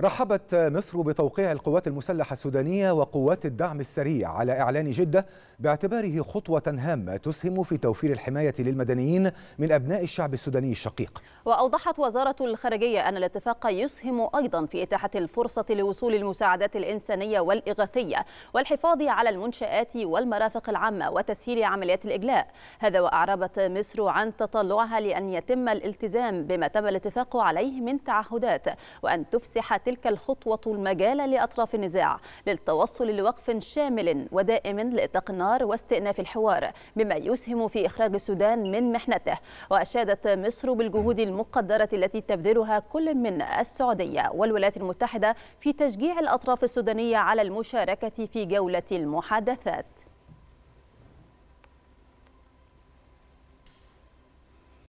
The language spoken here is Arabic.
رحبت مصر بتوقيع القوات المسلحة السودانية وقوات الدعم السريع على إعلان جدة باعتباره خطوة هامة تسهم في توفير الحماية للمدنيين من أبناء الشعب السوداني الشقيق وأوضحت وزارة الخارجية أن الاتفاق يسهم أيضا في إتاحة الفرصة لوصول المساعدات الإنسانية والإغاثية والحفاظ على المنشآت والمرافق العامة وتسهيل عمليات الإجلاء هذا وأعربت مصر عن تطلعها لأن يتم الالتزام بما تم الاتفاق عليه من تعهدات وأن تفسح تلك الخطوة المجال لأطراف النزاع للتوصل لوقف شامل ودائم لإطلاق النار واستئناف الحوار بما يسهم في إخراج السودان من محنته وأشادت مصر بالجهود المقدرة التي تبذلها كل من السعودية والولايات المتحدة في تشجيع الأطراف السودانية على المشاركة في جولة المحادثات